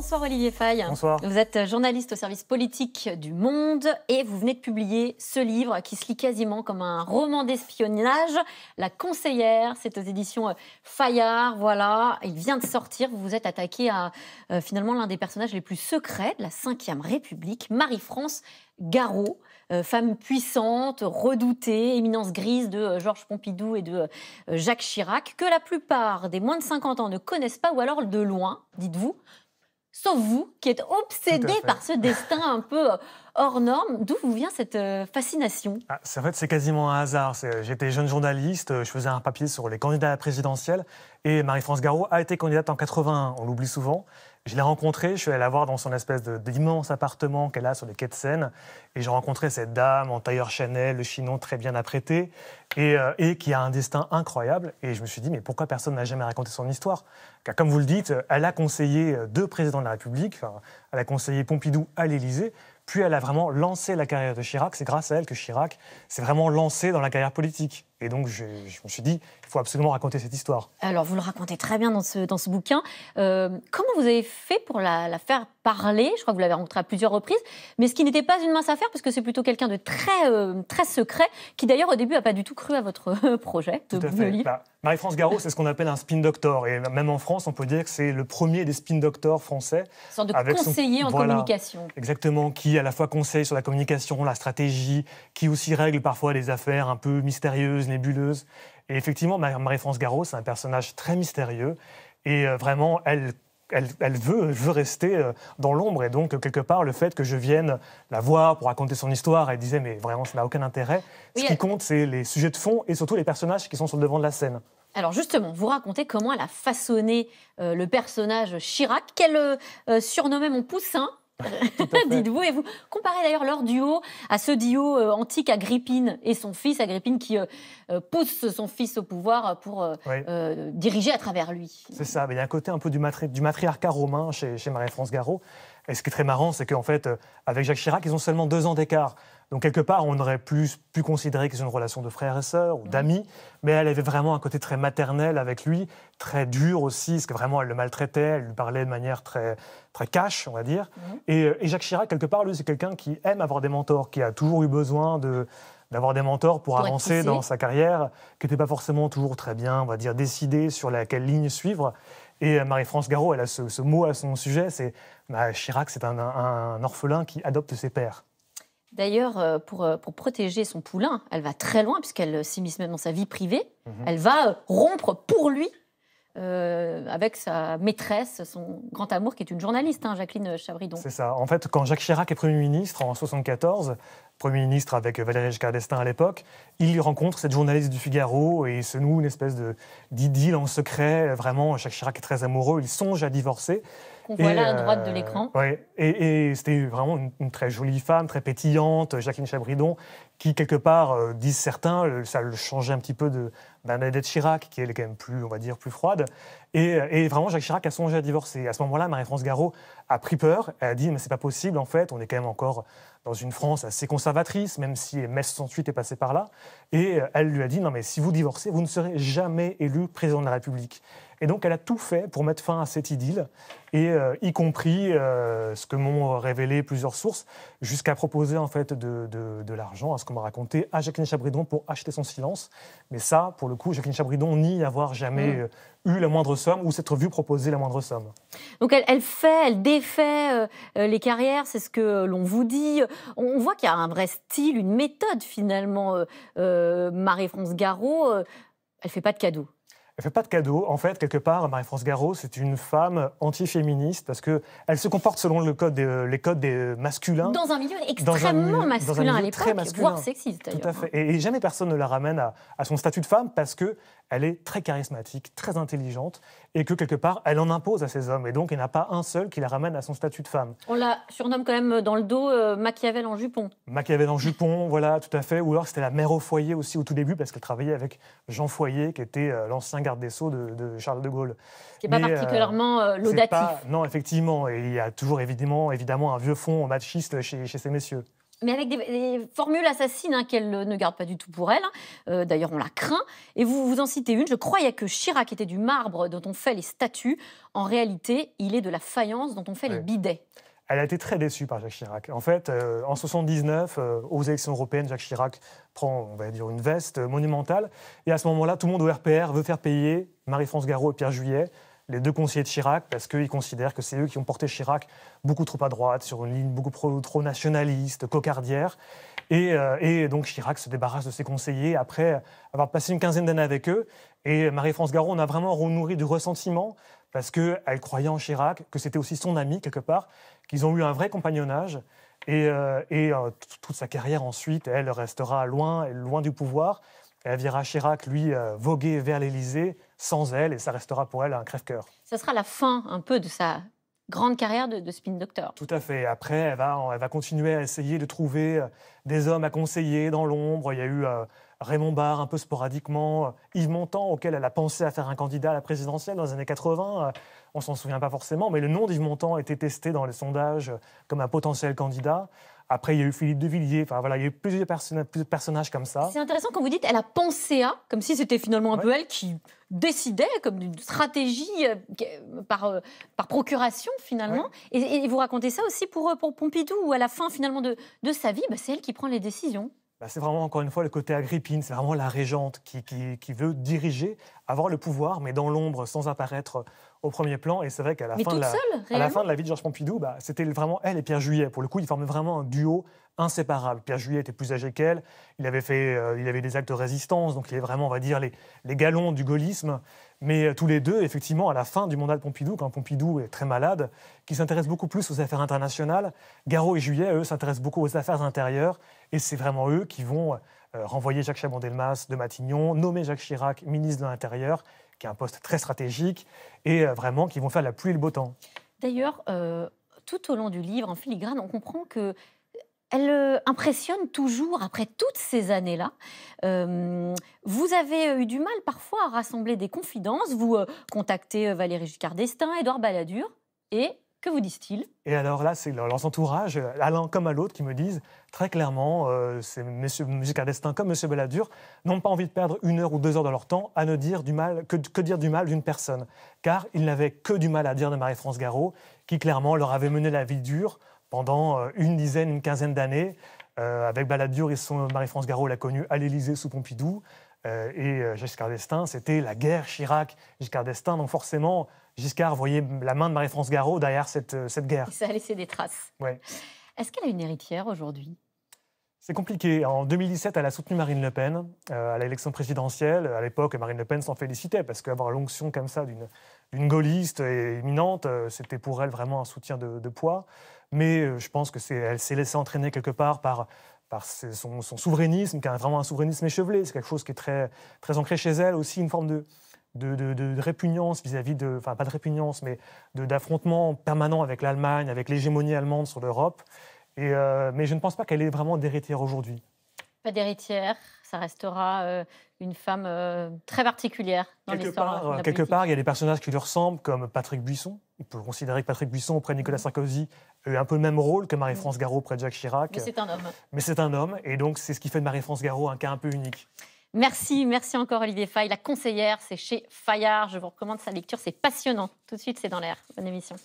Bonsoir Olivier Faye. Bonsoir. Vous êtes journaliste au service politique du Monde et vous venez de publier ce livre qui se lit quasiment comme un roman d'espionnage. La conseillère, c'est aux éditions euh, Fayard. Voilà, il vient de sortir. Vous vous êtes attaqué à euh, finalement l'un des personnages les plus secrets de la Ve République, Marie-France Garot. Euh, femme puissante, redoutée, éminence grise de Georges Pompidou et de Jacques Chirac, que la plupart des moins de 50 ans ne connaissent pas ou alors de loin, dites-vous, sauf vous, qui êtes obsédé par ce destin un peu euh, hors norme. D'où vous vient cette euh, fascination ah, En fait, c'est quasiment un hasard. Euh, j'étais jeune journaliste, je faisais un papier sur les candidats à la présidentielle, et Marie-France Garraud a été candidate en 81, on l'oublie souvent. Je l'ai rencontrée, je suis allé la voir dans son espèce d'immense appartement qu'elle a sur les quais de Seine. Et j'ai rencontré cette dame en tailleur Chanel, le chinon très bien apprêté, euh, et, qui a un destin incroyable. Et je me suis dit, mais pourquoi personne n'a jamais raconté son histoire Car comme vous le dites, elle a conseillé deux présidents de la République, elle a conseillé Pompidou à l'Élysée, puis elle a vraiment lancé la carrière de Chirac. C'est grâce à elle que Chirac s'est vraiment lancé dans la carrière politique. Et donc, je, me suis dit, il faut absolument raconter cette histoire. Alors, vous le racontez très bien dans ce, dans ce bouquin. Euh, comment vous avez fait pour la, la faire parler Je crois que vous l'avez rencontré à plusieurs reprises, mais ce qui n'était pas une mince affaire, parce que c'est plutôt quelqu'un de très, euh, très secret, qui d'ailleurs, au début, n'a pas du tout cru à votre projet de, tout bah, Marie-France Garot, c'est ce qu'on appelle un spin doctor. Et même en France, on peut dire que c'est le premier des spin doctors français. Une sorte de conseiller en communication. Exactement, qui à la fois conseille sur la communication, la stratégie, qui aussi règle parfois des affaires un peu mystérieuses nébuleuse. Et effectivement, Marie-France Garot, c'est un personnage très mystérieux. Et euh, vraiment, elle elle, veut, rester euh, dans l'ombre. Et donc, quelque part, le fait que je vienne la voir pour raconter son histoire, elle disait, mais vraiment, ça n'a aucun intérêt. Ce qui compte, c'est les sujets de fond et surtout les personnages qui sont sur le devant de la scène. Alors justement, vous racontez comment elle a façonné euh, le personnage Chirac, qu'elle surnommait mon poussin, Dites-vous, et vous comparez d'ailleurs leur duo à ce duo euh, antique Agrippine et son fils, Agrippine qui euh, euh, pousse son fils au pouvoir pour diriger à travers lui. C'est ça, mais il y a un côté un peu du, matriarcat romain chez, chez Marie-France Garot. Et ce qui est très marrant, c'est qu'en fait, euh, avec Jacques Chirac, ils ont seulement deux ans d'écart. Donc quelque part, on aurait plus pu considérer qu'ils ont une relation de frère et sœur ou mm. d'amis, mais elle avait vraiment un côté très maternel avec lui, très dur aussi, parce que vraiment elle le maltraitait, elle lui parlait de manière très très cash, on va dire. Mm. Euh, et, Jacques Chirac, quelque part, lui, c'est quelqu'un qui aime avoir des mentors, qui a toujours eu besoin d'avoir des mentors pour, pour avancer dans sa carrière, qui n'était pas forcément toujours très bien, on va dire, décidé sur laquelle ligne suivre. Et euh, Marie-France Garot, elle a ce, mot à son sujet, c'est bah, Chirac, c'est un, orphelin qui adopte ses pères. D'ailleurs, euh, euh, pour, protéger son poulain, elle va très loin puisqu'elle s'immisce même dans sa vie privée. Mhm. Elle va rompre pour lui euh, avec sa maîtresse, son grand amour, qui est une journaliste, hein, Jacqueline Chabridon. C'est ça. En fait, quand Jacques Chirac est Premier ministre en 1974, Premier ministre avec Valéry Giscard d'Estaing à l'époque, il rencontre cette journaliste du Figaro et il se noue une espèce de d'idylle en secret. Vraiment, Jacques Chirac est très amoureux, il songe à divorcer. Voilà à droite de euh, l'écran. Ouais. Et, c'était vraiment une, très jolie femme, très pétillante, Jacqueline Chabridon, qui quelque part, euh, disent certains, ça le changeait un petit peu de Bernadette Chirac, qui est quand même plus, on va dire, plus froide. Et, vraiment, Jacques Chirac a songé à divorcer. À ce moment-là, Marie-France Garraud a pris peur. Elle a dit, mais c'est pas possible, en fait, on est quand même encore dans une France assez conservatrice, même si Metz suite est passé par là. Et euh, elle lui a dit, non mais si vous divorcez, vous ne serez jamais élu président de la République. Et donc elle a tout fait pour mettre fin à cette idylle, et euh, y compris euh, ce que m'ont révélé plusieurs sources, jusqu'à proposer en fait de, l'argent, à ce qu'on m'a raconté, à Jacqueline Chabridon pour acheter son silence. Mais ça, pour le coup, Jacqueline Chabridon nie avoir jamais mm. euh, eu la moindre somme ou s'être vue proposer la moindre somme. Donc elle, fait, elle défait les carrières, c'est ce que l'on vous dit. On, voit qu'il y a un vrai style, une méthode finalement. Marie-France Garot, elle fait pas de cadeaux. Elle fait pas de cadeau. En fait, quelque part, Marie-France Garot, c'est une femme anti-féministe parce que elle se comporte selon le code euh, les codes des euh, masculins. Dans un milieu extrêmement masculin à l'époque, voire sexiste. Tout à fait. Hein. Et, jamais personne ne la ramène à, son statut de femme parce que elle est très charismatique, très intelligente et que quelque part, elle en impose à ces hommes. Et donc, il n'y a pas un seul qui la ramène à son statut de femme. On la surnomme quand même dans le dos euh, Machiavel en jupon. Machiavel en jupon, voilà, tout à fait. Ou alors, c'était la mère au foyer aussi au tout début, parce qu'elle travaillait avec Jean Foyer, qui était euh, l'ancien garde des Sceaux de, Charles de Gaulle. Ce qui n'est pas euh, particulièrement laudatif. non, effectivement. Et il y a toujours évidemment, évidemment un vieux fond machiste chez ces messieurs mais avec des, formules assassines hein, qu'elle ne garde pas du tout pour elle. Hein. Euh, d'ailleurs, on la craint. Et vous vous en citez une. Je croyais que Chirac était du marbre dont on fait les statues. En réalité, il est de la faïence dont on fait les bidets. Elle a été très déçue par Jacques Chirac. En fait, euh, en 79, euh, aux élections européennes, Jacques Chirac prend, on va dire, une veste monumentale. Et à ce moment-là, tout le monde au RPR veut faire payer Marie-France Garot et Pierre Juillet les deux conseillers de Chirac parce qu'ils considèrent que c'est eux qui ont porté Chirac beaucoup trop à droite, sur une ligne beaucoup trop nationaliste, cocardière. Euh, et, donc Chirac se débarrasse de ses conseillers après avoir passé une quinzaine d'années avec eux. Et Marie-France Garon, on a vraiment nourri du ressentiment parce qu'elle croyait en Chirac, que c'était aussi son ami quelque part, qu'ils ont eu un vrai compagnonnage. Et, euh, euh, toute sa carrière ensuite, elle restera loin, loin du pouvoir. Elle verra Chirac, lui, euh, voguer vers l'Élysée sans elle, et ça restera pour elle un crève-cœur. Ça sera la fin un peu de sa grande carrière de, spin doctor. Tout à fait. Après, elle va, elle va continuer à essayer de trouver euh, des hommes à conseiller dans l'ombre. Il y a eu euh, Raymond Barre, un peu sporadiquement, euh, Yves Montand, auquel elle a pensé à faire un candidat à la présidentielle dans les années 80. Euh, on s'en souvient pas forcément, mais le nom d'Yves Montand était testé dans les sondages euh, comme un potentiel candidat. Après, il y a eu Philippe de Villiers. Enfin, voilà, il y a eu plusieurs, personnages comme ça. C'est intéressant quand vous dites elle a pensé à, comme si c'était finalement un peu elle qui décidait, comme une stratégie par, par procuration finalement. Et, vous racontez ça aussi pour, pour Pompidou, où à la fin finalement de, sa vie, bah, c'est elle qui prend les décisions. Bah, c'est vraiment encore une fois le côté Agrippine, c'est vraiment la régente qui, veut diriger, avoir le pouvoir, mais dans l'ombre, sans apparaître au premier plan. Et c'est vrai qu'à la, fin de la, de la vie de Georges Pompidou, bah, c'était vraiment elle et Pierre Juillet. Pour le coup, ils formaient vraiment un duo inséparable. Pierre Juillet était plus âgé qu'elle, il avait fait euh, il avait des actes de résistance, donc il est vraiment, on va dire, les, galons du gaullisme. Mais euh, tous les deux, effectivement, à la fin du mandat de Pompidou, quand Pompidou est très malade, qui s'intéresse beaucoup plus aux affaires internationales, Garot et Juillet, eux, s'intéressent beaucoup aux affaires intérieures, et c'est vraiment eux qui vont euh, renvoyer Jacques Chaban-Delmas de Matignon, nommer Jacques Chirac ministre de l'Intérieur, qui est un poste très stratégique, et vraiment qui vont faire la pluie et le beau temps. D'ailleurs, tout au long du livre, en filigrane, on comprend que elle euh, impressionne toujours après toutes ces années-là. Euh, vous avez euh, eu du mal parfois à rassembler des confidences. Vous contactez Valérie Giscard d'Estaing, Édouard Balladur, et que vous disent-ils Et alors là, c'est leurs entourages, à l'un comme à l'autre, qui me disent très clairement, ces c'est M. Giscard d'Estaing comme M. Balladur, n'ont pas envie de perdre une heure ou deux heures de leur temps à ne dire que, dire du mal d'une personne. Car ils n'avaient que du mal à dire de Marie-France Garot, qui clairement leur avait mené la vie dure, pendant euh, une dizaine, une quinzaine d'années. Euh, avec Baladur et son Marie-France Garot l'a connue à l'Élysée sous Pompidou. Euh, et Giscard d'Estaing, c'était la guerre Chirac-Giscard d'Estaing. Donc forcément, Giscard voyait la main de Marie-France Garot derrière cette, cette guerre. ça a laissé des traces. Est-ce qu'elle a une héritière aujourd'hui c'est compliqué. En 2017, elle a soutenu Marine Le Pen euh, à l'élection présidentielle. À l'époque, Marine Le Pen s'en félicitait parce qu'avoir l'onction comme ça d'une gaulliste et imminente, euh, c'était pour elle vraiment un soutien de, poids. Mais euh, je pense que elle s'est laissée entraîner quelque part par son, souverainisme, qui est vraiment un souverainisme échevelé. C'est quelque chose qui est très très ancré chez elle aussi, une forme de répugnance vis-à-vis -vis de, enfin pas de répugnance, mais d'affrontement permanent avec l'Allemagne, avec l'hégémonie allemande sur l'Europe. Euh, mais je ne pense pas qu'elle ait vraiment d'héritière aujourd'hui. Pas d'héritière, ça restera euh, une femme euh, très particulière dans quelque Part, quelque part, il y a des personnages qui lui ressemblent, comme Patrick Buisson. On peut considérer que Patrick Buisson auprès de Nicolas mm-hmm. Sarkozy a eu un peu le même rôle que Marie-France mm-hmm. Garraud auprès de Jacques Chirac. Mais c'est un homme. Mais c'est un homme, et donc c'est ce qui fait de Marie-France Garraud un cas un peu unique. Merci, merci encore Olivier Fay. La conseillère, c'est chez Fayard. Je vous recommande sa lecture, c'est passionnant. Tout de suite, c'est dans l'air. Bonne émission.